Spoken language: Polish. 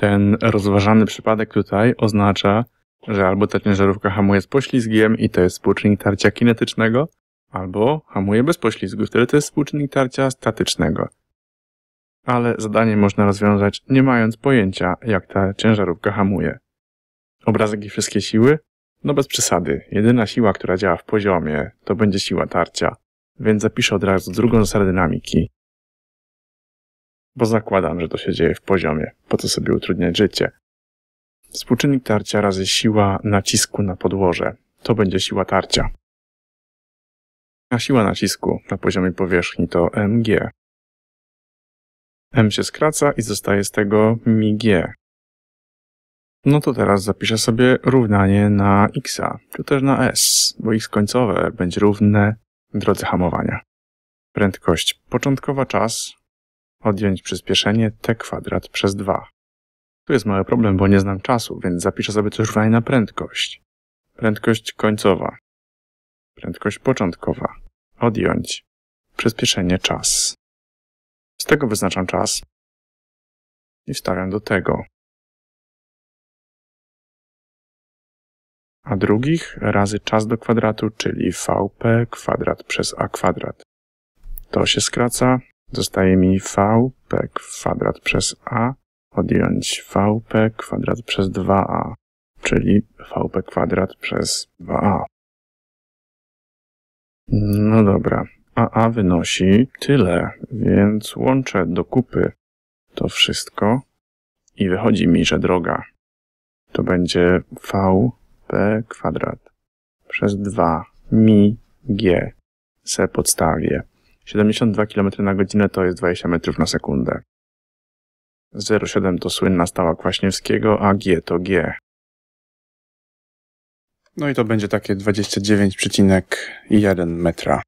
Ten rozważany przypadek tutaj oznacza, że albo ta ciężarówka hamuje z poślizgiem i to jest współczynnik tarcia kinetycznego, albo hamuje bez poślizgu, wtedy to jest współczynnik tarcia statycznego. Ale zadanie można rozwiązać nie mając pojęcia, jak ta ciężarówka hamuje. Obrazek i wszystkie siły? No bez przesady. Jedyna siła, która działa w poziomie, to będzie siła tarcia, więc zapiszę od razu drugą zasadę dynamiki bo zakładam, że to się dzieje w poziomie, po co sobie utrudniać życie. Współczynnik tarcia razy siła nacisku na podłoże. To będzie siła tarcia. A siła nacisku na poziomie powierzchni to mg. M się skraca i zostaje z tego mg. No to teraz zapiszę sobie równanie na x, czy też na s, bo x końcowe będzie równe drodze hamowania. Prędkość początkowa czas odjąć przyspieszenie t kwadrat przez 2. Tu jest mały problem, bo nie znam czasu, więc zapiszę sobie coś równanie na prędkość. Prędkość końcowa. Prędkość początkowa. Odjąć. Przyspieszenie czas. Z tego wyznaczam czas i wstawiam do tego. A drugich razy czas do kwadratu, czyli Vp kwadrat przez A kwadrat. To się skraca, Zostaje mi VP kwadrat przez A odjąć VP kwadrat przez 2A, czyli VP kwadrat przez 2A. No dobra, a A wynosi tyle, więc łączę do kupy to wszystko i wychodzi mi, że droga to będzie VP kwadrat przez 2 mi G se podstawie. 72 km na godzinę to jest 20 m na sekundę. 07 to słynna stała Kwaśniewskiego, a G to G. No i to będzie takie 29,1 metra.